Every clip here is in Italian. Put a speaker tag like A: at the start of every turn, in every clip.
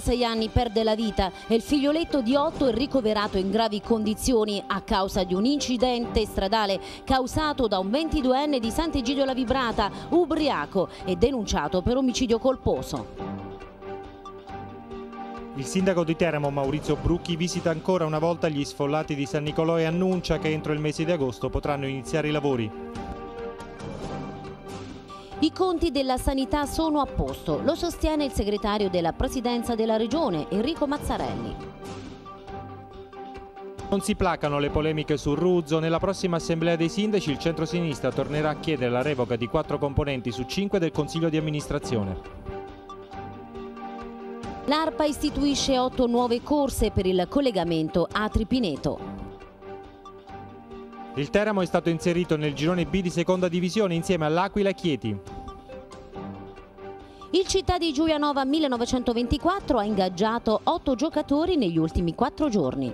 A: 46 anni perde la vita e il figlioletto di 8 è ricoverato in gravi condizioni a causa di un incidente stradale causato da un 22enne di Sant'Egidio La Vibrata, ubriaco e denunciato per omicidio colposo.
B: Il sindaco di Teramo Maurizio Brucchi visita ancora una volta gli sfollati di San Nicolò e annuncia che entro il mese di agosto potranno iniziare i lavori.
A: I conti della sanità sono a posto, lo sostiene il segretario della Presidenza della Regione, Enrico Mazzarelli.
B: Non si placano le polemiche su Ruzzo, nella prossima assemblea dei sindaci il centro-sinistra tornerà a chiedere la revoca di quattro componenti su cinque del Consiglio di amministrazione.
A: L'ARPA istituisce otto nuove corse per il collegamento a Tripineto.
B: Il Teramo è stato inserito nel girone B di seconda divisione insieme all'Aquila e Chieti.
A: Il Città di Giulianova 1924 ha ingaggiato otto giocatori negli ultimi quattro giorni.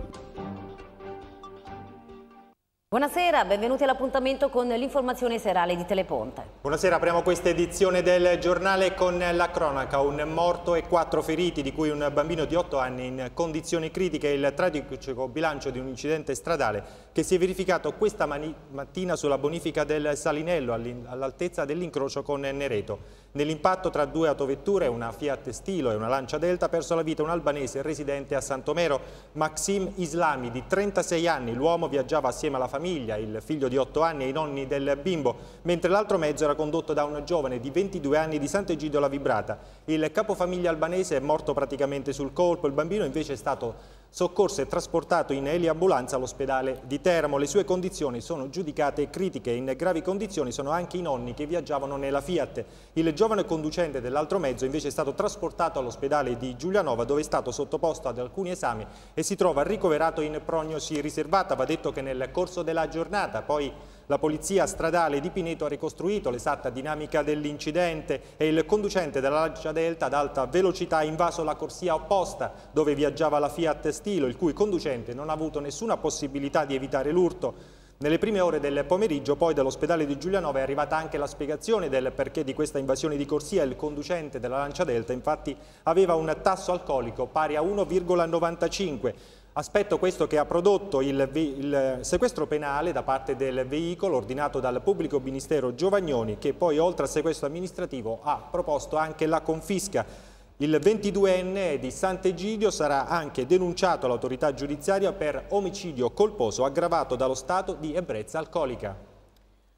A: Buonasera, benvenuti all'appuntamento con l'informazione serale di
C: Teleponte.
B: Buonasera, apriamo questa edizione del giornale con la cronaca. Un morto e quattro feriti, di cui un bambino di otto anni in condizioni critiche. Il tragico bilancio di un incidente stradale che si è verificato questa mattina sulla bonifica del Salinello all'altezza dell'incrocio con Nereto. Nell'impatto tra due autovetture, una Fiat Stilo e una Lancia Delta, ha perso la vita un albanese residente a Santomero, Maxim Islami, di 36 anni. L'uomo viaggiava assieme alla famiglia, il figlio di 8 anni e i nonni del bimbo, mentre l'altro mezzo era condotto da un giovane di 22 anni di Sant'Egidio La Vibrata. Il capofamiglia albanese è morto praticamente sul colpo, il bambino invece è stato soccorso e trasportato in eliambulanza all'ospedale di Teramo. Le sue condizioni sono giudicate critiche. In gravi condizioni sono anche i nonni che viaggiavano nella Fiat. Il giovane conducente dell'altro mezzo invece è stato trasportato all'ospedale di Giulianova dove è stato sottoposto ad alcuni esami e si trova ricoverato in prognosi riservata. Va detto che nel corso della giornata poi la polizia stradale di Pineto ha ricostruito l'esatta dinamica dell'incidente e il conducente della Lancia Delta ad alta velocità ha invaso la corsia opposta dove viaggiava la Fiat Stilo, il cui conducente non ha avuto nessuna possibilità di evitare l'urto. Nelle prime ore del pomeriggio poi dall'ospedale di Giulianova è arrivata anche la spiegazione del perché di questa invasione di corsia. Il conducente della Lancia Delta infatti aveva un tasso alcolico pari a 1,95 Aspetto questo che ha prodotto il, il, sequestro penale da parte del veicolo ordinato dal pubblico ministero Giovagnoni che poi oltre al sequestro amministrativo ha proposto anche la confisca. Il 22enne di Sant'Egidio sarà anche denunciato all'autorità giudiziaria per omicidio colposo aggravato dallo stato di ebbrezza alcolica.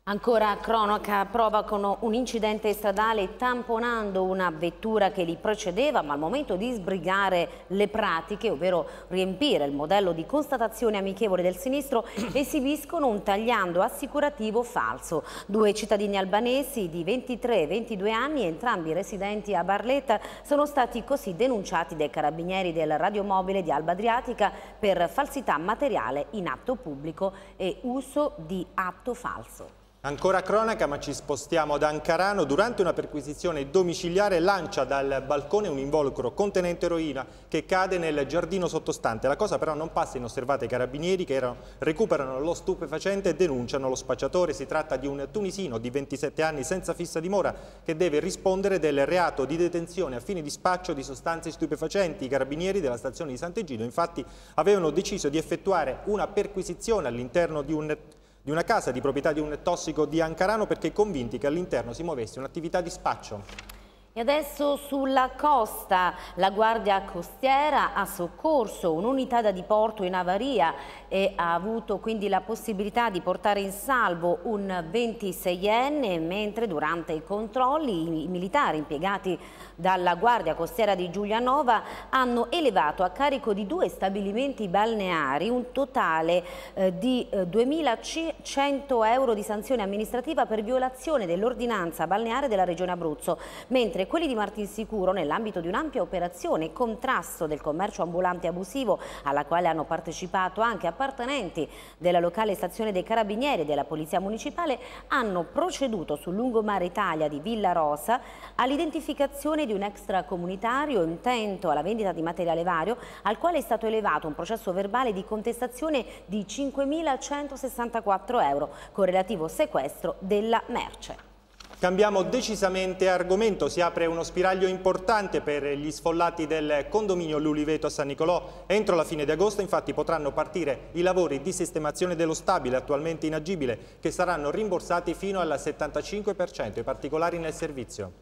A: Ancora cronaca, provocano un incidente stradale tamponando una vettura che li precedeva, ma al momento di sbrigare le pratiche, ovvero riempire il modello di constatazione amichevole del sinistro, esibiscono un tagliando assicurativo falso. Due cittadini albanesi di 23 e 22 anni, entrambi residenti a Barletta, sono stati così denunciati dai carabinieri del radiomobile di Alba Adriatica per falsità materiale in atto pubblico e uso di atto falso.
B: Ancora cronaca, ma ci spostiamo ad Ancarano. Durante una perquisizione domiciliare lancia dal balcone un involucro contenente eroina che cade nel giardino sottostante. La cosa però non passa inosservata ai carabinieri che erano, recuperano lo stupefacente e denunciano lo spacciatore. Si tratta di un tunisino di 27 anni senza fissa dimora che deve rispondere del reato di detenzione a fine di spaccio di sostanze stupefacenti. I carabinieri della stazione di Sant'Egidio infatti avevano deciso di effettuare una perquisizione all'interno di un di una casa di proprietà di un tossico di Ancarano perché convinti che all'interno si muovesse un'attività di spaccio.
A: E adesso sulla costa, la Guardia Costiera ha soccorso un'unità da diporto in avaria e ha avuto quindi la possibilità di portare in salvo un 26enne, mentre durante i controlli i militari impiegati dalla Guardia Costiera di Giulianova hanno elevato a carico di due stabilimenti balneari un totale eh, di 2.100 eh, euro di sanzione amministrativa per violazione dell'ordinanza balneare della Regione Abruzzo, mentre quelli di Martinsicuro, nell'ambito di un'ampia operazione contrasto del commercio ambulante abusivo, alla quale hanno partecipato anche appartenenti della locale stazione dei Carabinieri e della Polizia Municipale, hanno proceduto sul lungomare Italia di Villa Rosa all'identificazione di un extracomunitario intento alla vendita di materiale vario al quale è stato elevato un processo verbale di contestazione di 5.164 euro con relativo sequestro della merce.
B: Cambiamo decisamente argomento, si apre uno spiraglio importante per gli sfollati del condominio L'Uliveto a San Nicolò. Entro la fine di agosto infatti potranno partire i lavori di sistemazione dello stabile attualmente inagibile che saranno rimborsati fino al 75%, i particolari nel servizio.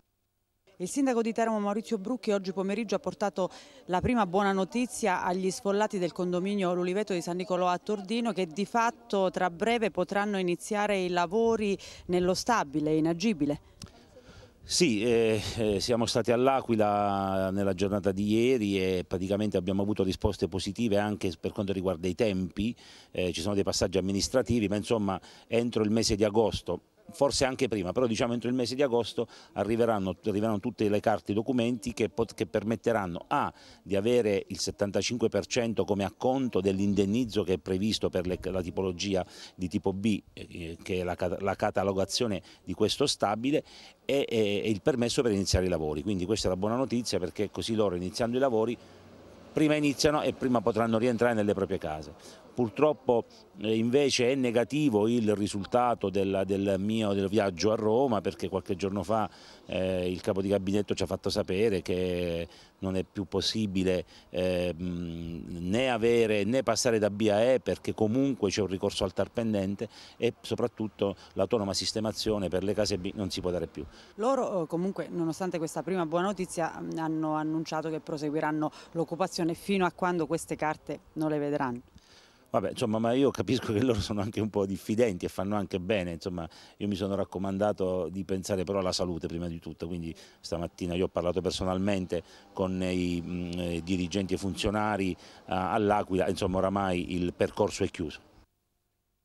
D: Il sindaco di Teramo Maurizio Brucchi oggi pomeriggio ha portato la prima buona notizia agli sfollati del condominio L'Uliveto di San Nicolò a Tordino che di fatto tra breve potranno iniziare i lavori nello stabile, inagibile.
E: Sì, eh, eh siamo stati all'Aquila nella giornata di ieri e praticamente abbiamo avuto risposte positive anche per quanto riguarda i tempi, eh, ci sono dei passaggi amministrativi, ma insomma entro il mese di agosto forse anche prima, però diciamo entro il mese di agosto arriveranno, arriveranno tutte le carte e i documenti che, che, permetteranno A di avere il 75% come acconto dell'indennizzo che è previsto per le, la tipologia di tipo B, eh, eh che è la, la, catalogazione di questo stabile, e, e, e il permesso per iniziare i lavori. Quindi questa è la buona notizia perché così loro iniziando i lavori prima iniziano e prima potranno rientrare nelle proprie case purtroppo eh, invece è negativo il risultato del, del mio del viaggio a Roma perché qualche giorno fa eh, il capo di gabinetto ci ha fatto sapere che non è più possibile eh, né, avere, né passare da B a E perché comunque c'è un ricorso al tarpendente e soprattutto l'autonoma sistemazione per le case B non si può dare più.
D: Loro eh, comunque nonostante questa prima buona notizia hanno annunciato che proseguiranno l'occupazione fino a quando queste carte non le vedranno.
E: Vabbè, insomma, ma io capisco che loro sono anche un po' diffidenti e fanno anche bene, insomma, io mi sono raccomandato di pensare però alla salute prima di tutto, quindi stamattina io ho parlato personalmente con i mh, mm, dirigenti e funzionari uh, all'Aquila, insomma, oramai il percorso è chiuso.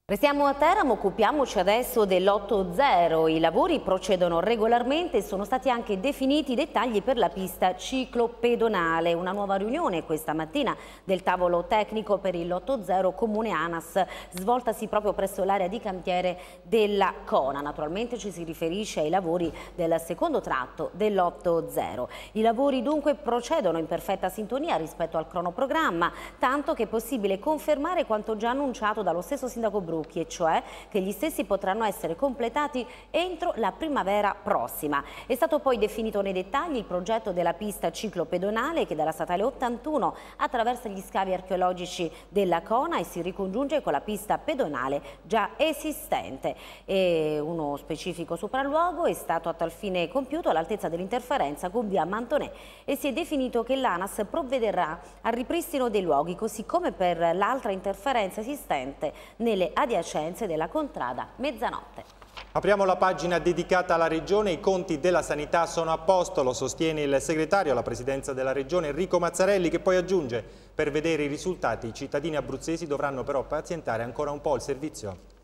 A: Restiamo a Teramo, occupiamoci adesso dell'8-0. I lavori procedono regolarmente e sono stati anche definiti i dettagli per la pista ciclopedonale. Una nuova riunione questa mattina del tavolo tecnico per il 8-0 Comune Anas, svoltasi proprio presso l'area di cantiere della Cona. Naturalmente ci si riferisce ai lavori del secondo tratto dell'8-0. I lavori dunque procedono in perfetta sintonia rispetto al cronoprogramma, tanto che è possibile confermare quanto già annunciato dallo stesso sindaco Bruno Malucchi, e cioè che gli stessi potranno essere completati entro la primavera prossima. È stato poi definito nei dettagli il progetto della pista ciclopedonale che dalla statale 81 attraversa gli scavi archeologici della Cona e si ricongiunge con la pista pedonale già esistente. E uno specifico sopralluogo è stato a tal fine compiuto all'altezza dell'interferenza con via Mantonè e si è definito che l'ANAS provvederà al ripristino dei luoghi così come per l'altra interferenza esistente nelle adiacenti adiacenze della contrada Mezzanotte.
B: Apriamo la pagina dedicata alla Regione, i conti della sanità sono a posto, lo sostiene il segretario alla presidenza della Regione Enrico Mazzarelli che poi aggiunge per vedere i risultati i cittadini abruzzesi dovranno però pazientare ancora un po' il servizio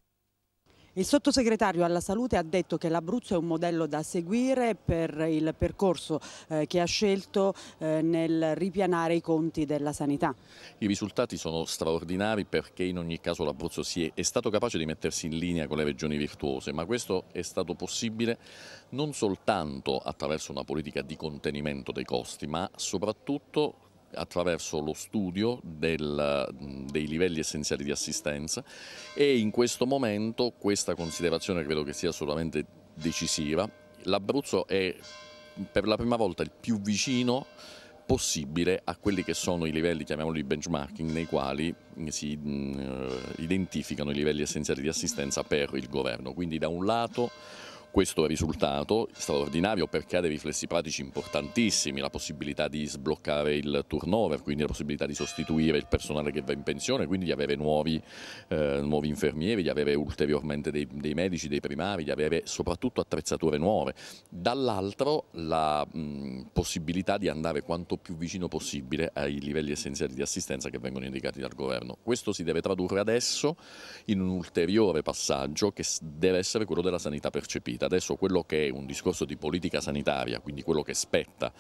D: il sottosegretario alla salute ha detto che l'Abruzzo è un modello da seguire per il percorso eh, che ha scelto eh, nel ripianare i conti della sanità.
F: I risultati sono straordinari perché in ogni caso l'Abruzzo è, stato capace di mettersi in linea con le regioni virtuose, ma questo è stato possibile non soltanto attraverso una politica di contenimento dei costi, ma soprattutto attraverso lo studio del, dei livelli essenziali di assistenza e in questo momento questa considerazione credo che sia assolutamente decisiva. L'Abruzzo è per la prima volta il più vicino possibile a quelli che sono i livelli, chiamiamoli benchmarking, nei quali si eh, identificano i livelli essenziali di assistenza per il governo. Quindi da un lato questo risultato straordinario perché ha dei riflessi pratici importantissimi, la possibilità di sbloccare il turnover, quindi la possibilità di sostituire il personale che va in pensione, quindi di avere nuovi, eh, nuovi infermieri, di avere ulteriormente dei, dei, medici, dei primari, di avere soprattutto attrezzature nuove. Dall'altro la mh, possibilità di andare quanto più vicino possibile ai livelli essenziali di assistenza che vengono indicati dal governo. Questo si deve tradurre adesso in un ulteriore passaggio che deve essere quello della sanità percepita capita adesso quello che è un discorso di politica sanitaria, quindi quello che spetta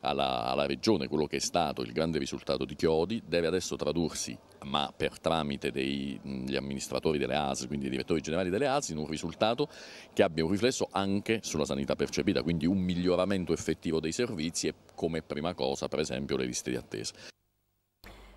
F: alla, alla, regione, quello che è stato il grande risultato di Chiodi, deve adesso tradursi, ma per tramite degli amministratori delle ASI, quindi dei direttori generali delle ASI, in un risultato che abbia un riflesso anche sulla sanità percepita, quindi un miglioramento effettivo dei servizi e come prima cosa per esempio le liste di attesa.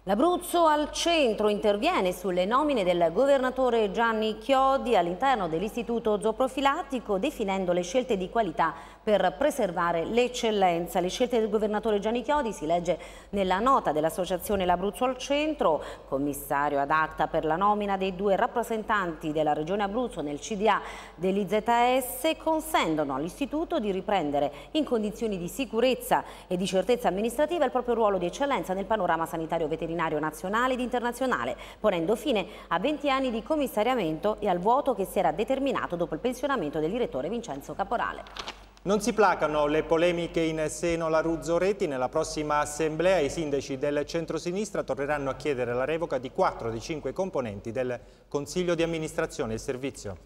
A: L'Abruzzo al centro interviene sulle nomine del governatore Gianni Chiodi all'interno dell'istituto zooprofilattico definendo le scelte di qualità per preservare l'eccellenza. Le scelte del governatore Gianni Chiodi si legge nella nota dell'associazione L'Abruzzo al centro, commissario ad acta per la nomina dei due rappresentanti della regione Abruzzo nel CDA dell'IZS consentono all'istituto di riprendere in condizioni di sicurezza e di certezza amministrativa il proprio ruolo di eccellenza nel panorama sanitario veterinario veterinario nazionale ed internazionale, ponendo fine a 20 anni di commissariamento e al vuoto che si era determinato dopo il pensionamento del direttore Vincenzo Caporale.
B: Non si placano le polemiche in seno alla Ruzzoretti. Nella prossima assemblea i sindaci del centro-sinistra torneranno a chiedere la revoca di 4 dei 5 componenti del Consiglio di amministrazione e servizio.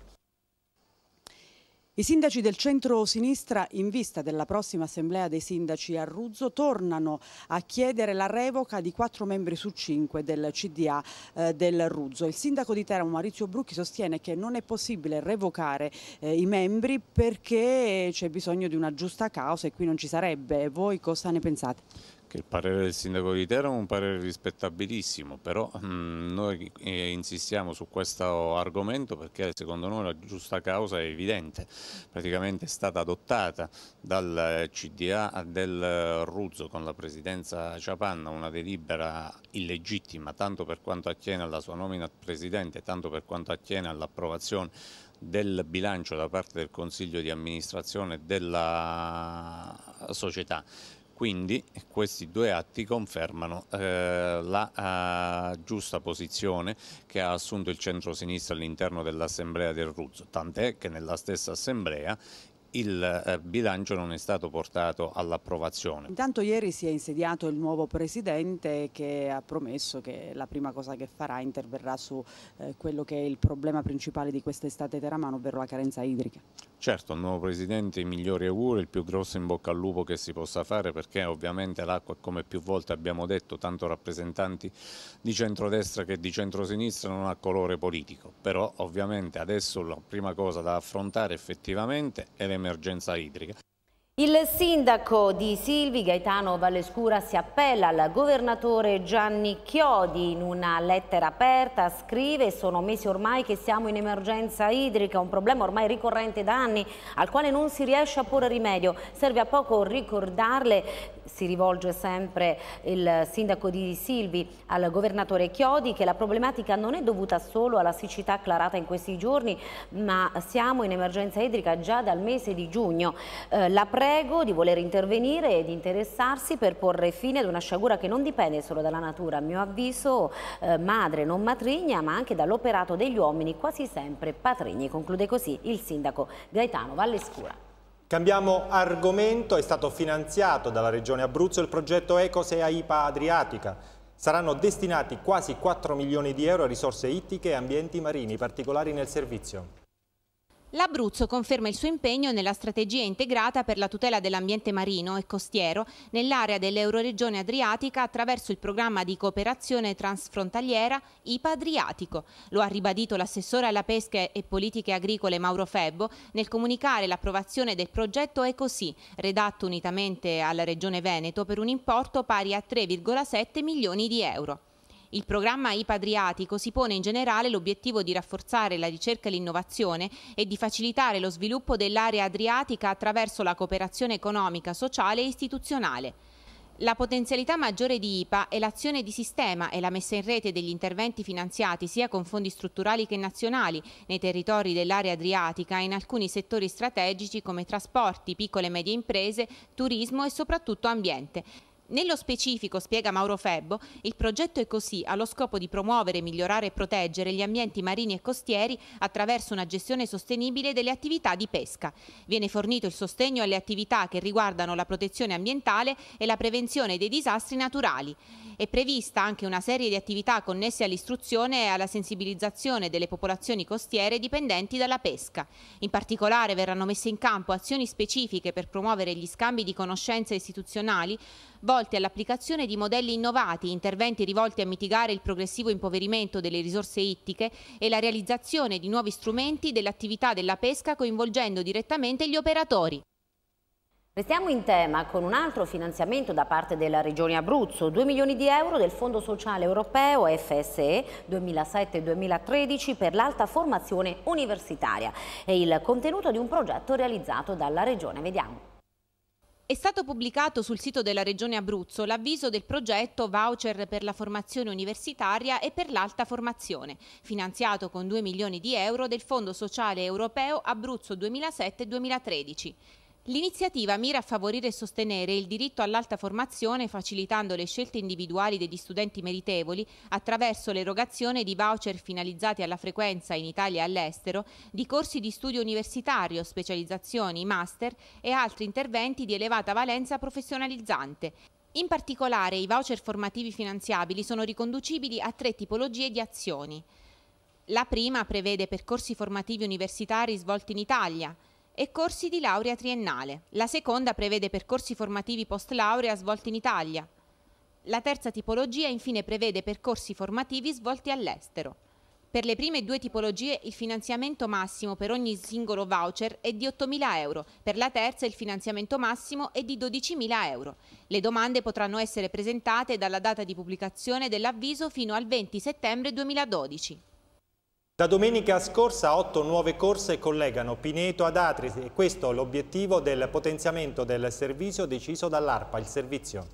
D: I sindaci del centro-sinistra, in vista della prossima assemblea dei sindaci a Ruzzo, tornano a chiedere la revoca di quattro membri su cinque del CDA eh, del Ruzzo. Il sindaco di Teramo, Maurizio Brucchi, sostiene che non è possibile revocare eh, i membri perché c'è bisogno di una giusta causa e qui non ci sarebbe. Voi cosa ne pensate?
G: che il parere del sindaco di Teramo è un parere rispettabilissimo, però mh, mm, noi eh, insistiamo su questo argomento perché secondo noi la giusta causa è evidente, praticamente è stata adottata dal eh, CDA del eh, Ruzzo con la presidenza Ciapanna una delibera illegittima tanto per quanto attiene alla sua nomina a presidente, tanto per quanto attiene all'approvazione del bilancio da parte del Consiglio di amministrazione della società quindi questi due atti confermano eh, la eh, giusta posizione che ha assunto il centro-sinistra all'interno dell'Assemblea del Ruzzo, tant'è che nella stessa Assemblea il eh, bilancio non è stato portato all'approvazione.
D: Intanto ieri si è insediato il nuovo Presidente che ha promesso che la prima cosa che farà interverrà su eh, quello che è il problema principale di quest'estate teramano, ovvero la carenza idrica.
G: Certo, al nuovo Presidente i migliori auguri, il più grosso in bocca al lupo che si possa fare perché ovviamente l'acqua, come più volte abbiamo detto, tanto rappresentanti di centrodestra che di centrosinistra non ha colore politico, però ovviamente adesso la prima cosa da affrontare effettivamente è le emergenza idrica.
A: Il sindaco di Silvi, Gaetano Vallescura, si appella al governatore Gianni Chiodi in una lettera aperta, scrive sono mesi ormai che siamo in emergenza idrica, un problema ormai ricorrente da anni al quale non si riesce a porre rimedio, serve a poco ricordarle, si rivolge sempre il sindaco di Silvi al governatore Chiodi che la problematica non è dovuta solo alla siccità acclarata in questi giorni ma siamo in emergenza idrica già dal mese di giugno. Eh, la pre prego di voler intervenire e di interessarsi per porre fine ad una sciagura che non dipende solo dalla natura, a mio avviso eh, madre non matrigna, ma anche dall'operato degli uomini quasi sempre patrigni. Conclude così il sindaco Gaetano Vallescura.
B: Cambiamo argomento, è stato finanziato dalla Regione Abruzzo il progetto Ecosea IPA Adriatica. Saranno destinati quasi 4 milioni di euro a risorse ittiche e ambienti marini, particolari nel servizio.
H: L'Abruzzo conferma il suo impegno nella strategia integrata per la tutela dell'ambiente marino e costiero nell'area dell'Euroregione Adriatica attraverso il programma di cooperazione transfrontaliera IPA Adriatico. Lo ha ribadito l'assessore alla pesca e politiche agricole Mauro Febbo nel comunicare l'approvazione del progetto ECOSI, redatto unitamente alla Regione Veneto per un importo pari a 3,7 milioni di euro. Il programma IPADRIATICO si pone in generale l'obiettivo di rafforzare la ricerca e l'innovazione e di facilitare lo sviluppo dell'area adriatica attraverso la cooperazione economica, sociale e istituzionale. La potenzialità maggiore di IPA è l'azione di sistema e la messa in rete degli interventi finanziati sia con fondi strutturali che nazionali nei territori dell'area adriatica e in alcuni settori strategici come trasporti, piccole e medie imprese, turismo e soprattutto ambiente. Nello specifico, spiega Mauro Febbo, il progetto è così lo scopo di promuovere, migliorare e proteggere gli ambienti marini e costieri attraverso una gestione sostenibile delle attività di pesca. Viene fornito il sostegno alle attività che riguardano la protezione ambientale e la prevenzione dei disastri naturali. È prevista anche una serie di attività connesse all'istruzione e alla sensibilizzazione delle popolazioni costiere dipendenti dalla pesca. In particolare verranno messe in campo azioni specifiche per promuovere gli scambi di conoscenze istituzionali volte all'applicazione di modelli innovati, interventi rivolti a mitigare il progressivo impoverimento delle risorse ittiche e la realizzazione di nuovi strumenti dell'attività della pesca coinvolgendo direttamente gli operatori.
A: Restiamo in tema con un altro finanziamento da parte della Regione Abruzzo, 2 milioni di euro del Fondo Sociale Europeo FSE 2007-2013 per l'alta formazione universitaria e il contenuto di un progetto realizzato dalla Regione. Vediamo.
H: È stato pubblicato sul sito della Regione Abruzzo l'avviso del progetto Voucher per la formazione universitaria e per l'alta formazione, finanziato con 2 milioni di euro del Fondo Sociale Europeo Abruzzo 2007-2013. L'iniziativa mira a favorire e sostenere il diritto all'alta formazione facilitando le scelte individuali degli studenti meritevoli attraverso l'erogazione di voucher finalizzati alla frequenza in Italia e all'estero di corsi di studio universitario, specializzazioni, master e altri interventi di elevata valenza professionalizzante. In particolare i voucher formativi finanziabili sono riconducibili a tre tipologie di azioni. La prima prevede percorsi formativi universitari svolti in Italia, e corsi di laurea triennale. La seconda prevede percorsi formativi post laurea svolti in Italia. La terza tipologia infine prevede percorsi formativi svolti all'estero. Per le prime due tipologie il finanziamento massimo per ogni singolo voucher è di 8.000 euro, per la terza il finanziamento massimo è di 12.000 euro. Le domande potranno essere presentate dalla data di pubblicazione dell'avviso fino al 20 settembre 2012.
B: Da domenica scorsa otto nuove corse collegano Pineto ad Atri e questo è l'obiettivo del potenziamento del servizio deciso dall'ARPA, il servizio.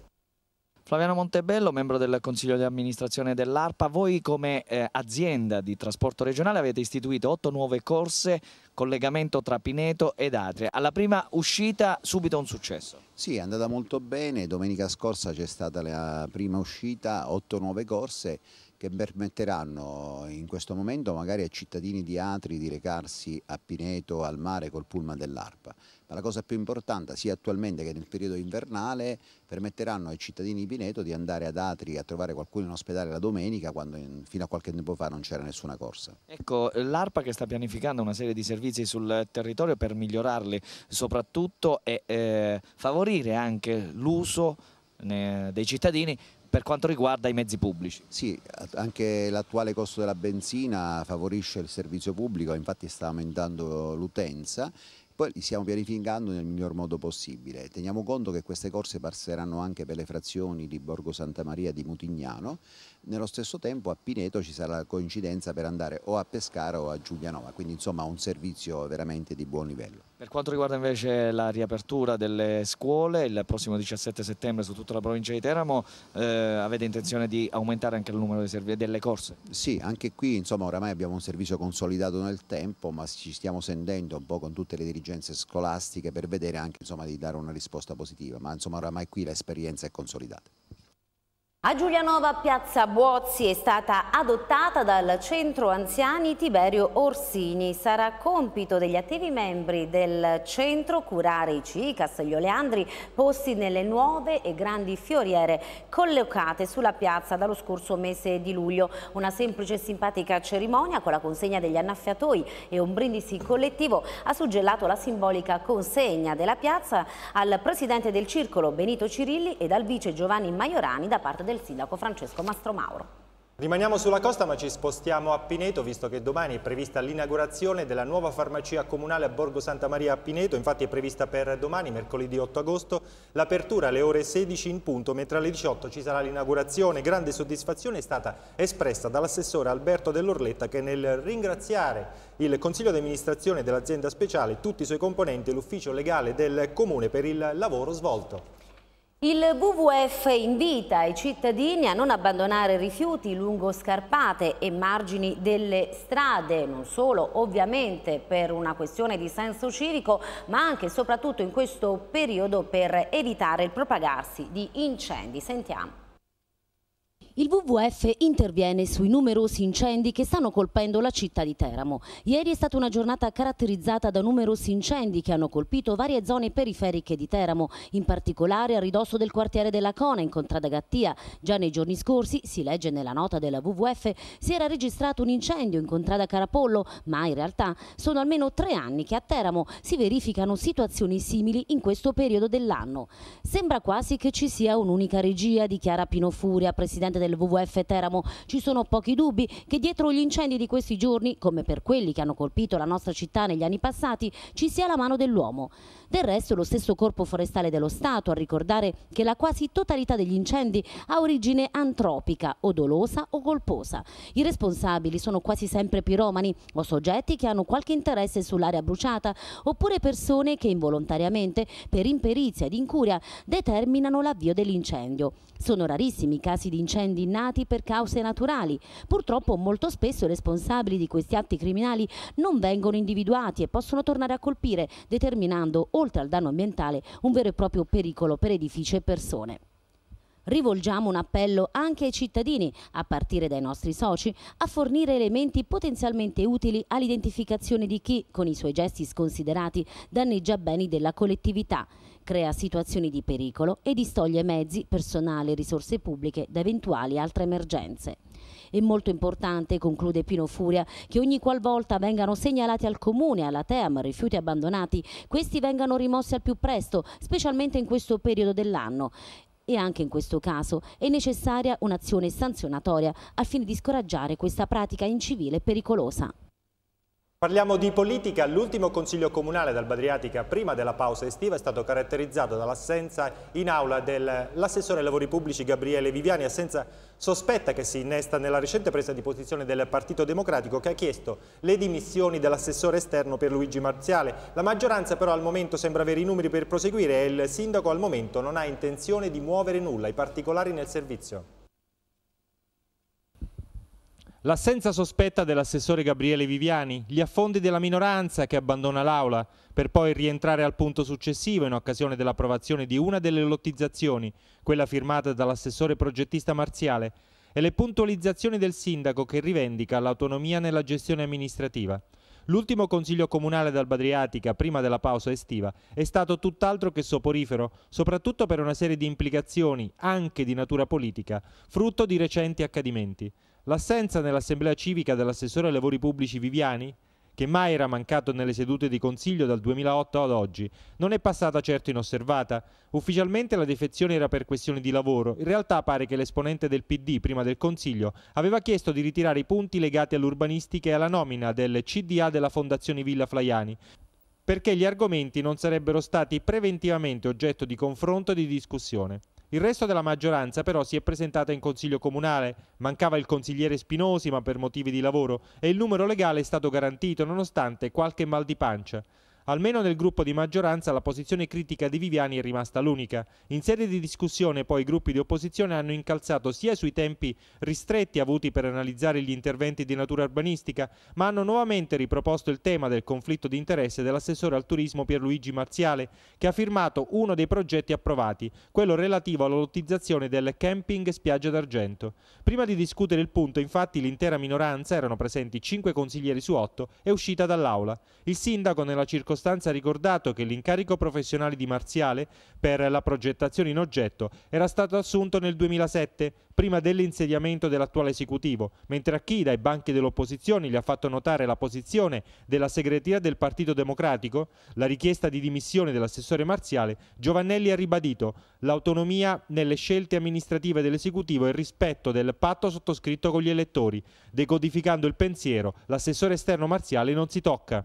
I: Flaviano Montebello, membro del Consiglio di amministrazione dell'ARPA, voi come eh, azienda di trasporto regionale avete istituito otto nuove corse, collegamento tra Pineto ed Atria. Alla prima uscita subito un successo.
J: Sì, è andata molto bene, domenica scorsa c'è stata la prima uscita, otto nuove corse, che permetteranno in questo momento magari ai cittadini di Atri di recarsi a Pineto, al mare, col pullman dell'ARPA. Ma la cosa più importante, sia attualmente che nel periodo invernale, permetteranno ai cittadini di Pineto di andare ad Atri a trovare qualcuno in ospedale la domenica, quando in, fino a qualche tempo fa non c'era nessuna corsa.
I: Ecco, l'ARPA che sta pianificando una serie di servizi sul territorio per migliorarli soprattutto e eh, favorire anche l'uso eh, dei cittadini
J: per quanto riguarda i mezzi pubblici. Sì, anche l'attuale costo della benzina favorisce il servizio pubblico, infatti sta aumentando l'utenza poi li stiamo pianificando nel miglior modo possibile. Teniamo conto che queste corse passeranno anche per le frazioni di Borgo Santa Maria di Mutignano, nello stesso tempo a Pineto ci sarà la coincidenza per andare o a Pescara o a Giulianova, quindi insomma un servizio veramente di buon livello.
I: Per quanto riguarda invece la riapertura delle scuole, il prossimo 17 settembre su tutta la provincia di Teramo
J: eh, avete intenzione di aumentare anche il numero delle corse? Sì, anche qui insomma oramai abbiamo un servizio consolidato nel tempo ma ci stiamo sentendo un po' con tutte le dirigenze scolastiche per vedere anche insomma, di dare una risposta positiva ma insomma oramai qui l'esperienza è consolidata.
A: A Giulianova Piazza Buozzi è stata adottata dal centro anziani Tiberio Orsini. Sarà compito degli attivi membri del centro curare i CICAS, gli oleandri posti nelle nuove e grandi fioriere collocate sulla piazza dallo scorso mese di luglio. Una semplice e simpatica cerimonia con la consegna degli annaffiatoi e un brindisi collettivo ha suggellato la simbolica consegna della piazza al presidente del circolo Benito Cirilli e al vice Giovanni Maiorani da parte del del sindaco Francesco Mastromauro.
B: Rimaniamo sulla costa ma ci spostiamo a Pineto visto che domani è prevista l'inaugurazione della nuova farmacia comunale a Borgo Santa Maria a Pineto, infatti è prevista per domani mercoledì 8 agosto l'apertura alle ore 16 in punto mentre alle 18 ci sarà l'inaugurazione. Grande soddisfazione è stata espressa dall'assessore Alberto Dell'Orletta che nel ringraziare il consiglio di amministrazione dell'azienda speciale, tutti i suoi componenti e l'ufficio legale del comune per il lavoro svolto.
A: Il WWF invita i cittadini a non abbandonare rifiuti lungo scarpate e margini delle strade, non solo ovviamente per una questione di senso civico, ma anche e soprattutto in questo periodo per evitare il propagarsi di incendi. Sentiamo. Il WWF interviene sui numerosi incendi che stanno colpendo la città di Teramo. Ieri è stata una giornata caratterizzata da numerosi incendi che hanno colpito varie zone periferiche di Teramo, in particolare a ridosso del quartiere della Cona in Contrada Gattia. Già nei giorni scorsi, si legge nella nota della WWF, si era registrato un incendio in Contrada Carapollo, ma in realtà sono almeno tre anni che a Teramo si verificano situazioni simili in questo periodo dell'anno. Sembra quasi che ci sia un'unica regia, dichiara Pino Furia, presidente del WWF Teramo. Ci sono pochi dubbi che dietro gli incendi di questi giorni, come per quelli che hanno colpito la nostra città negli anni passati, ci sia la mano dell'uomo. Del resto lo stesso Corpo Forestale dello Stato a ricordare che la quasi totalità degli incendi ha origine antropica o dolosa o colposa. I responsabili sono quasi sempre piromani o soggetti che hanno qualche interesse sull'area bruciata oppure persone che involontariamente, per imperizia ed incuria, determinano l'avvio dell'incendio. Sono rarissimi i casi di incendi nati per cause naturali. Purtroppo molto spesso i responsabili di questi atti criminali non vengono individuati e possono tornare a colpire, determinando o oltre al danno ambientale, un vero e proprio pericolo per edifici e persone rivolgiamo un appello anche ai cittadini, a partire dai nostri soci, a fornire elementi potenzialmente utili all'identificazione di chi, con i suoi gesti sconsiderati, danneggia beni della collettività, crea situazioni di pericolo e distoglie mezzi, personale e risorse pubbliche da eventuali altre emergenze. È molto importante, conclude Pino Furia, che ogni qualvolta vengano segnalati al Comune, alla TEAM, rifiuti abbandonati, questi vengano rimossi al più presto, specialmente in questo periodo dell'anno e anche in questo caso è necessaria un'azione sanzionatoria al fine di scoraggiare questa pratica incivile e pericolosa.
B: Parliamo di politica. L'ultimo Consiglio Comunale dal Badriatica prima della pausa estiva è stato caratterizzato dall'assenza in aula dell'assessore ai lavori pubblici Gabriele Viviani, assenza sospetta che si innesta nella recente presa di posizione del Partito Democratico che ha chiesto le dimissioni dell'assessore esterno per Luigi Marziale. La maggioranza però al momento sembra avere i numeri per proseguire e il sindaco al momento non ha intenzione di muovere nulla, i particolari nel servizio. L'assenza sospetta dell'assessore Gabriele Viviani, gli affondi della minoranza che abbandona l'aula per poi rientrare al punto successivo in occasione dell'approvazione di una delle lottizzazioni, quella firmata dall'assessore progettista Marziale, e le puntualizzazioni del sindaco che rivendica l'autonomia nella gestione amministrativa. L'ultimo consiglio comunale dal Badriatica, prima della pausa estiva, è stato tutt'altro che soporifero, soprattutto per una serie di implicazioni, anche di natura politica, frutto di recenti accadimenti. L'assenza nell'assemblea civica dell'assessore ai lavori pubblici Viviani, che mai era mancato nelle sedute di consiglio dal 2008 ad oggi, non è passata certo inosservata. Ufficialmente la defezione era per questioni di lavoro, in realtà pare che l'esponente del PD prima del consiglio aveva chiesto di ritirare i punti legati all'urbanistica e alla nomina del CDA della Fondazione Villa Flaiani perché gli argomenti non sarebbero stati preventivamente oggetto di confronto e di discussione. Il resto della maggioranza però si è presentata in consiglio comunale, mancava il consigliere Spinosi ma per motivi di lavoro e il numero legale è stato garantito nonostante qualche mal di pancia. Almeno nel gruppo di maggioranza la posizione critica di Viviani è rimasta l'unica. In sede di discussione poi i gruppi di opposizione hanno incalzato sia sui tempi ristretti avuti per analizzare gli interventi di natura urbanistica, ma hanno nuovamente riproposto il tema del conflitto di interesse dell'assessore al turismo Pierluigi Marziale, che ha firmato uno dei progetti approvati, quello relativo alla lottizzazione del camping Spiaggia d'Argento. Prima di discutere il punto, infatti, l'intera minoranza, erano presenti 5 consiglieri su 8, è uscita dall'aula. Il sindaco nella circolazione circostanza ricordato che l'incarico professionale di Marziale per la progettazione in oggetto era stato assunto nel 2007, prima dell'insediamento dell'attuale esecutivo, mentre a chi dai banchi dell'opposizione gli ha fatto notare la posizione della segreteria del Partito Democratico, la richiesta di dimissione dell'assessore Marziale, Giovannelli ha ribadito l'autonomia nelle scelte amministrative dell'esecutivo e il rispetto del patto sottoscritto con gli elettori, decodificando il pensiero, l'assessore esterno Marziale non si tocca.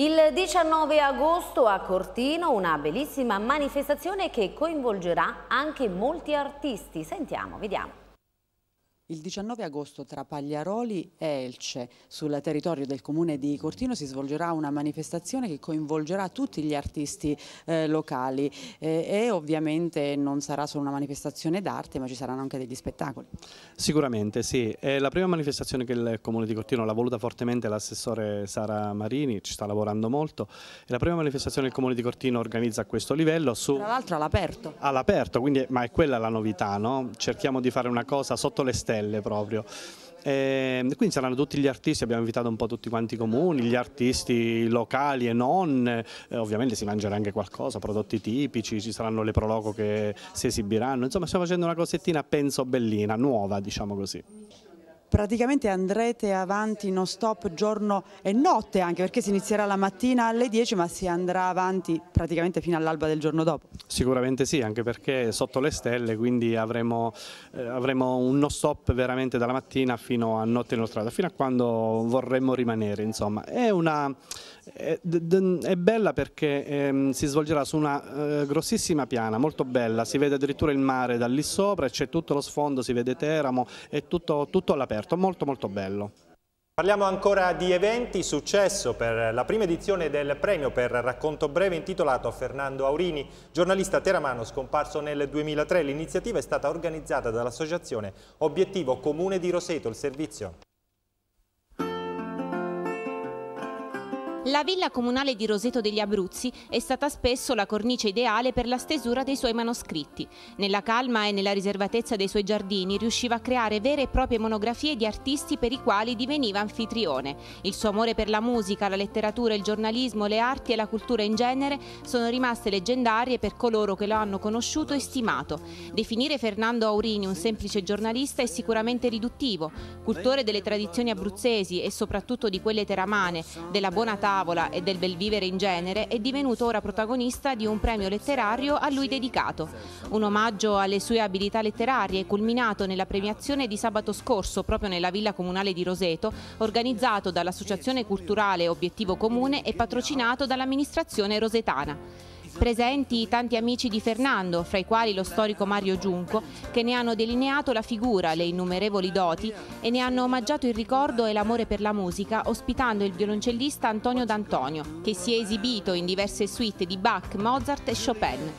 A: Il 19 agosto a Cortino una bellissima manifestazione che coinvolgerà anche molti artisti. Sentiamo, vediamo.
D: Il 19 agosto tra Pagliaroli e Elce, sul territorio del comune di Cortino, si svolgerà una manifestazione che coinvolgerà tutti gli artisti eh, locali eh, e ovviamente non sarà solo una manifestazione d'arte ma ci saranno anche degli spettacoli.
C: Sicuramente sì, è la prima manifestazione che il comune di Cortino l'ha voluta fortemente l'assessore Sara Marini, ci sta lavorando molto, è la prima manifestazione che il comune di Cortino organizza a questo livello. Su... Tra
D: l'altro all'aperto.
C: All'aperto, ma è quella la novità, no? cerchiamo di fare una cosa sotto l'esterno pelle proprio. E ehm, quindi saranno tutti gli artisti, abbiamo invitato un po' tutti quanti i comuni, gli artisti locali e non, eh, ovviamente si mangerà anche qualcosa, prodotti tipici, ci saranno le proloco che si esibiranno, insomma stiamo facendo una cosettina penso bellina, nuova diciamo così
D: praticamente andrete avanti non stop giorno e notte anche perché si inizierà la mattina alle 10 ma si andrà avanti praticamente fino all'alba del giorno dopo.
C: Sicuramente sì anche perché sotto le stelle quindi avremo, eh, avremo un non stop veramente dalla mattina fino a notte inoltrata fino a quando vorremmo rimanere insomma è una è, bella perché ehm, si svolgerà su una eh, grossissima piana molto bella si vede addirittura il mare da lì sopra c'è tutto lo sfondo si vede Teramo è tutto, tutto all'aperto concerto, molto molto bello. Parliamo
B: ancora di eventi, successo per la prima edizione del premio per racconto breve intitolato a Fernando Aurini, giornalista teramano scomparso nel 2003. L'iniziativa è stata organizzata dall'associazione Obiettivo Comune di Roseto, il servizio.
H: La villa comunale di Roseto degli Abruzzi è stata spesso la cornice ideale per la stesura dei suoi manoscritti. Nella calma e nella riservatezza dei suoi giardini riusciva a creare vere e proprie monografie di artisti per i quali diveniva anfitrione. Il suo amore per la musica, la letteratura, il giornalismo, le arti e la cultura in genere sono rimaste leggendarie per coloro che lo hanno conosciuto e stimato. Definire Fernando Aurini un semplice giornalista è sicuramente riduttivo, cultore delle tradizioni abruzzesi e soprattutto di quelle teramane, della buona tavola tavola e del bel vivere in genere, è divenuto ora protagonista di un premio letterario a lui dedicato. Un omaggio alle sue abilità letterarie culminato nella premiazione di sabato scorso proprio nella Villa Comunale di Roseto, organizzato dall'Associazione Culturale Obiettivo Comune e patrocinato dall'amministrazione rosetana. Presenti tanti amici di Fernando, fra i quali lo storico Mario Giunco, che ne hanno delineato la figura, le innumerevoli doti e ne hanno omaggiato il ricordo e l'amore per la musica, ospitando il violoncellista Antonio D'Antonio, che si è esibito in diverse suite di Bach, Mozart e Chopin.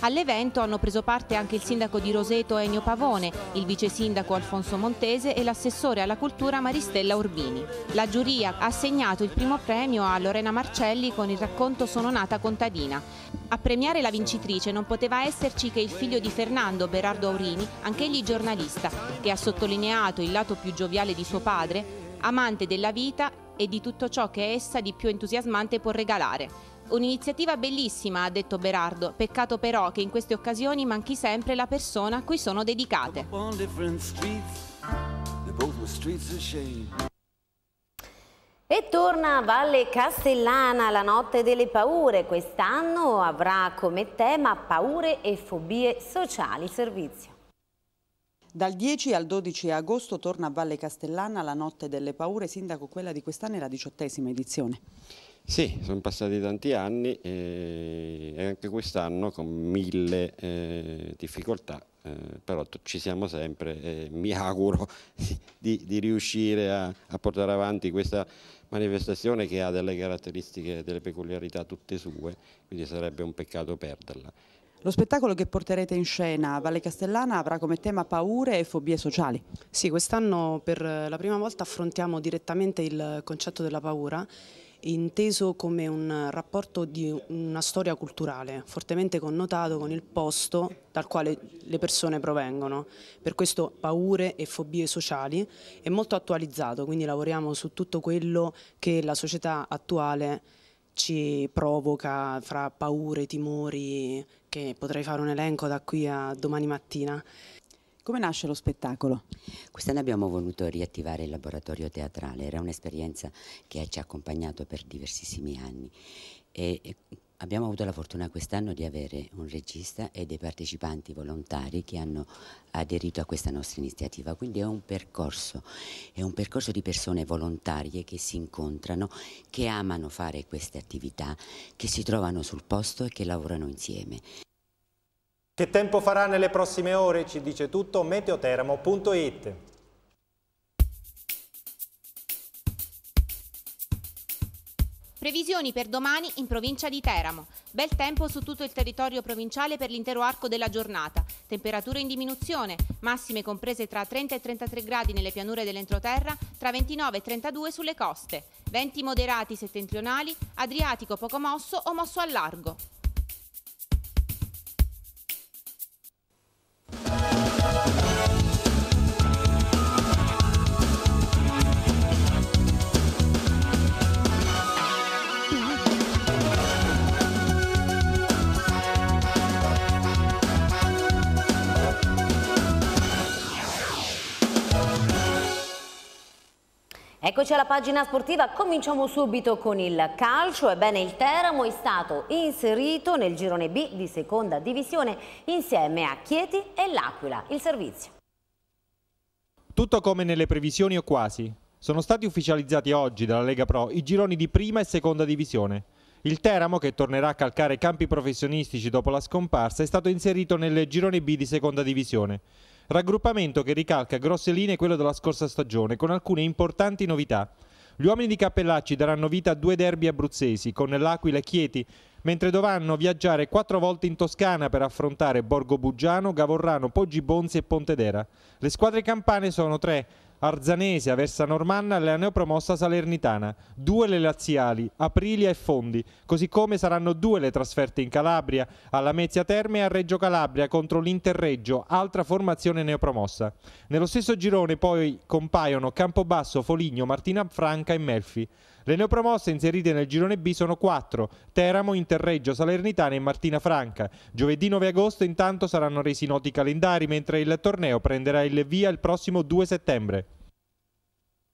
H: All'evento hanno preso parte anche il sindaco di Roseto Ennio Pavone, il vice sindaco Alfonso Montese e l'assessore alla cultura Maristella Urbini. La giuria ha assegnato il primo premio a Lorena Marcelli con il racconto Sono nata contadina. A premiare la vincitrice non poteva esserci che il figlio di Fernando, Berardo Aurini, anch'egli giornalista, che ha sottolineato il lato più gioviale di suo padre, amante della vita e di tutto ciò che essa di più entusiasmante può regalare. Un'iniziativa bellissima, ha detto Berardo, peccato però che in queste occasioni manchi sempre la persona a cui sono dedicate.
A: E torna a Valle Castellana la notte delle paure. Quest'anno
D: avrà come tema paure e fobie sociali. Servizio. Dal 10 al 12 agosto torna a Valle Castellana la notte delle paure. Sindaco, quella di quest'anno è la diciottesima edizione.
B: Sì, sono passati tanti anni e anche quest'anno con mille eh, difficoltà, eh, però ci siamo sempre e mi auguro di, di riuscire a, a, portare avanti questa manifestazione che ha delle caratteristiche, e delle peculiarità tutte sue, quindi sarebbe un peccato perderla.
D: Lo spettacolo che porterete in scena a Valle Castellana avrà come tema paure e fobie sociali. Sì, quest'anno per la prima volta affrontiamo direttamente il concetto della paura inteso come un rapporto di una storia culturale, fortemente connotato con il posto dal quale le persone provengono. Per questo paure e fobie sociali è molto attualizzato, quindi lavoriamo su tutto quello che la società attuale ci provoca fra paure, timori, che potrei fare un elenco da qui a domani mattina. Come nasce lo spettacolo? Quest'anno abbiamo voluto riattivare il laboratorio teatrale, era un'esperienza che ci ha accompagnato per diversissimi anni e, e abbiamo avuto la fortuna quest'anno di avere un regista e dei partecipanti volontari che hanno aderito a questa nostra iniziativa, quindi è un percorso, è un percorso di persone volontarie che si incontrano, che amano fare queste attività, che si trovano sul posto e che lavorano insieme.
B: Che tempo farà nelle prossime ore? Ci dice tutto meteoteramo.it.
H: Previsioni per domani in provincia di Teramo. Bel tempo su tutto il territorio provinciale per l'intero arco della giornata. Temperature in diminuzione, massime comprese tra 30 e 33 gradi nelle pianure dell'entroterra, tra 29 e 32 sulle coste. Venti moderati settentrionali, adriatico poco mosso o mosso a largo.
A: Eccoci alla pagina sportiva, cominciamo subito con il calcio, ebbene il Teramo è stato inserito nel girone B di seconda divisione insieme a Chieti e L'Aquila, il servizio.
B: Tutto come nelle previsioni o quasi, sono stati ufficializzati oggi dalla Lega Pro i gironi di prima e seconda divisione. Il Teramo, che tornerà a calcare campi professionistici dopo la scomparsa, è stato inserito nel girone B di seconda divisione raggruppamento che ricalca grosse linee quello della scorsa stagione, con alcune importanti novità. Gli uomini di Cappellacci daranno vita a due derby abruzzesi, con l'Aquila e Chieti, mentre dovranno viaggiare quattro volte in Toscana per affrontare Borgo Buggiano, Gavorrano, Poggi Bonzi e Pontedera. Le squadre campane sono tre, Arzanese, Aversa Normanna e la neopromossa Salernitana, due le laziali, Aprilia e Fondi, così come saranno due le trasferte in Calabria, alla Mezia Terme e a Reggio Calabria contro l'Interreggio, altra formazione neopromossa. Nello stesso girone poi compaiono Campobasso, Foligno, Martina Franca e Melfi. Le neopromosse inserite nel girone B sono quattro, Teramo, Interreggio, Salernitana e Martina Franca. Giovedì 9 agosto intanto saranno resi noti i calendari mentre il torneo prenderà il via il prossimo 2 settembre.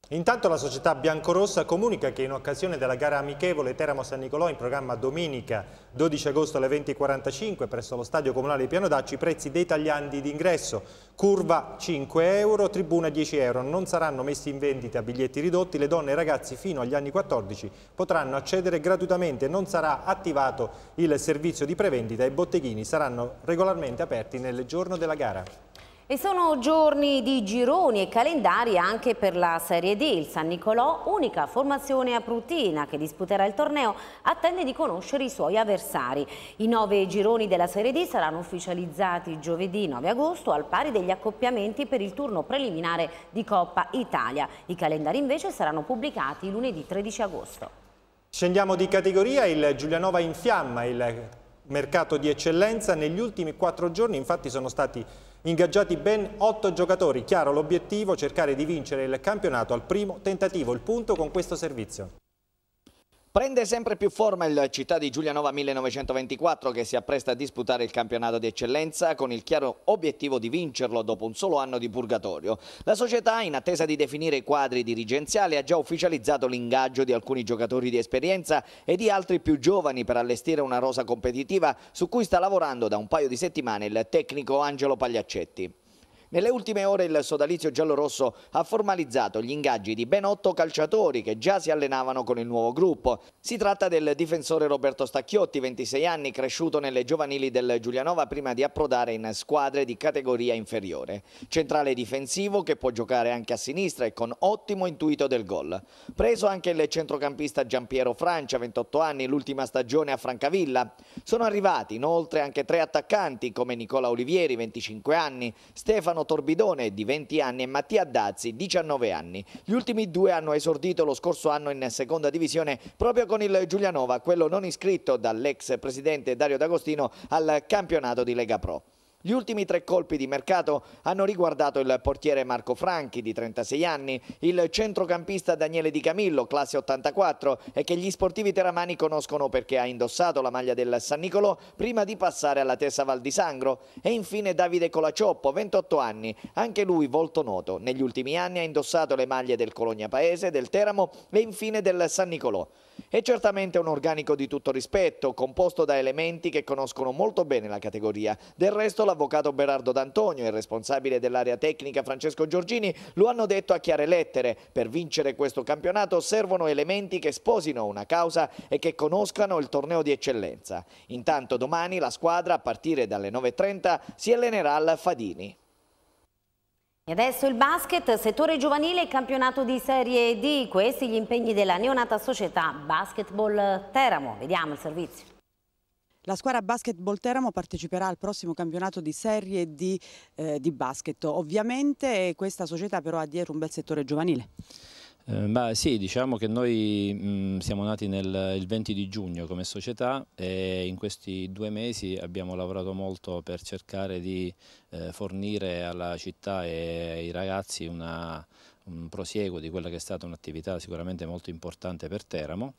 B: Intanto la società biancorossa comunica che in occasione della gara amichevole Teramo-San Nicolò in programma domenica 12 agosto alle 20.45 presso lo stadio comunale di Pianodacci i prezzi dei tagliandi d'ingresso curva 5 euro, tribuna 10 euro non saranno messi in vendita biglietti ridotti le donne e i ragazzi fino agli anni 14 potranno accedere gratuitamente non sarà attivato il servizio di prevendita e i botteghini saranno regolarmente aperti nel giorno della gara.
A: E sono giorni di gironi e calendari anche per la Serie D. Il San Nicolò, unica formazione aprutina che disputerà il torneo, attende di conoscere i suoi avversari. I nove gironi della Serie D saranno ufficializzati giovedì 9 agosto al pari degli accoppiamenti per il turno preliminare di Coppa Italia. I calendari invece saranno pubblicati lunedì
B: 13 agosto. Scendiamo di categoria, il Giulianova in fiamma, il mercato di eccellenza. Negli ultimi quattro giorni infatti sono stati Ingaggiati ben otto giocatori, chiaro l'obiettivo, cercare di vincere il campionato al primo tentativo, il punto con questo servizio.
I: Prende sempre più forma il Città di Giulianova 1924 che si appresta a disputare il campionato di eccellenza con il chiaro obiettivo di vincerlo dopo un solo anno di purgatorio. La società, in attesa di definire i quadri dirigenziali, ha già ufficializzato l'ingaggio di alcuni giocatori di esperienza e di altri più giovani per allestire una rosa competitiva su cui sta lavorando da un paio di settimane il tecnico Angelo Pagliaccetti. Nelle ultime ore il sodalizio giallorosso ha formalizzato gli ingaggi di ben otto calciatori che già si allenavano con il nuovo gruppo. Si tratta del difensore Roberto Stacchiotti, 26 anni, cresciuto nelle giovanili del Giulianova prima di approdare in squadre di categoria inferiore. Centrale difensivo che può giocare anche a sinistra e con ottimo intuito del gol. Preso anche il centrocampista Giampiero Francia, 28 anni, l'ultima stagione a Francavilla. Sono arrivati inoltre anche tre attaccanti come Nicola Olivieri, 25 anni, Stefano Torbidone, di 20 anni, e Mattia Dazzi, 19 anni. Gli ultimi due hanno esordito lo scorso anno in seconda divisione proprio con il Giulianova, quello non iscritto dall'ex presidente Dario D'Agostino al campionato di Lega Pro. Gli ultimi tre colpi di mercato hanno riguardato il portiere Marco Franchi di 36 anni, il centrocampista Daniele Di Camillo, classe 84, e che gli sportivi teramani conoscono perché ha indossato la maglia del San Nicolò prima di passare alla Tessa Val di Sangro, e infine Davide Colaccioppo, 28 anni, anche lui volto noto. Negli ultimi anni ha indossato le maglie del Cologna Paese, del Teramo e infine del San Nicolò. È certamente un organico di tutto rispetto, composto da elementi che conoscono molto bene la categoria. Del resto la l'avvocato Berardo D'Antonio e il responsabile dell'area tecnica Francesco Giorgini lo hanno detto a chiare lettere. Per vincere questo campionato servono elementi che sposino una causa e che conoscano il torneo di eccellenza. Intanto domani la squadra, a partire dalle 9.30, si allenerà al Fadini.
A: E adesso il basket, settore giovanile e campionato di Serie D, questi gli impegni della neonata società Basketball Teramo. Vediamo il servizio.
D: La squadra Basketball Teramo parteciperà al prossimo campionato di serie di, eh, di basket. Ovviamente questa società però ha dietro un bel settore giovanile.
K: Eh, beh, sì, diciamo che noi mh, mm, siamo nati nel, il 20 di giugno come società e in questi due mesi abbiamo lavorato molto per cercare di eh, fornire alla città e ai ragazzi una, un prosieguo di quella che è stata un'attività sicuramente molto importante per Teramo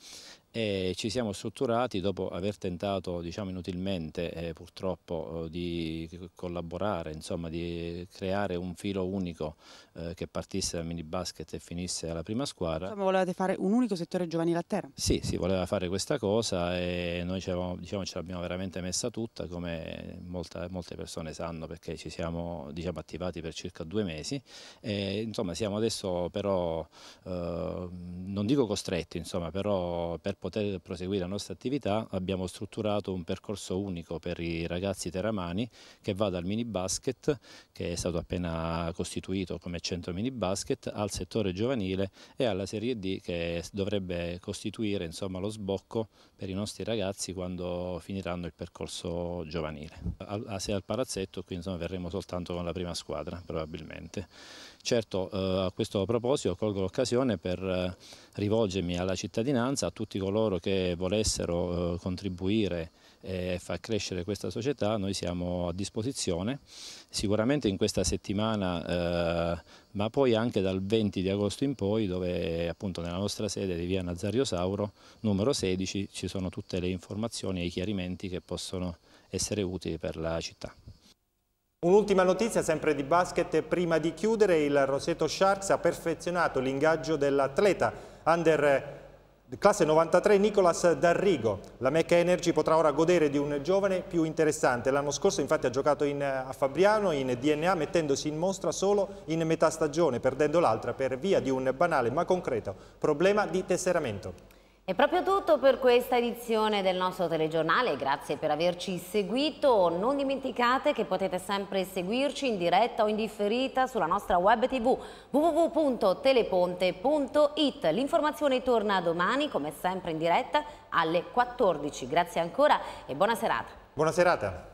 K: e ci siamo strutturati dopo aver tentato diciamo inutilmente eh, purtroppo oh, di collaborare, insomma di creare un filo unico eh, che partisse dal mini basket e finisse alla prima squadra. Insomma,
D: volevate fare un unico settore giovanile a terra?
K: Sì, si sì, voleva fare questa cosa e noi diciamo, ce l'abbiamo veramente messa tutta, come molta, molte persone sanno, perché ci siamo diciamo, attivati per circa due mesi. E, insomma, siamo adesso però, eh, non dico costretti, insomma, però per poter proseguire la nostra attività abbiamo strutturato un percorso unico per i ragazzi teramani che va dal mini basket, che è stato appena costituito come Centro Mini Basket, al settore giovanile e alla Serie D che dovrebbe costituire insomma, lo sbocco per i nostri ragazzi quando finiranno il percorso giovanile. A, Al, al palazzetto qui insomma, verremo soltanto con la prima squadra probabilmente. Certo eh, a questo proposito colgo l'occasione per eh, rivolgermi alla cittadinanza, a tutti coloro che volessero eh, contribuire e far crescere questa società, noi siamo a disposizione sicuramente in questa settimana eh, ma poi anche dal 20 di agosto in poi dove appunto nella nostra sede di via Nazario Sauro numero 16 ci sono tutte le informazioni e i chiarimenti che possono essere utili per la città.
B: Un'ultima notizia sempre di basket, prima di chiudere il Roseto Sharks ha perfezionato l'ingaggio dell'atleta under Classe 93 Nicolas D'Arrigo, la Mecca Energy potrà ora godere di un giovane più interessante. L'anno scorso infatti ha giocato in, eh, a Fabriano in DNA mettendosi in mostra solo in metà stagione, perdendo l'altra per via di un banale ma concreto problema di tesseramento.
A: È proprio tutto per questa edizione del nostro telegiornale, grazie per averci seguito, non dimenticate che potete sempre seguirci in diretta o in differita sulla nostra web tv www.teleponte.it, l'informazione torna domani come sempre in diretta alle 14, grazie ancora e buona serata.
B: Buona serata.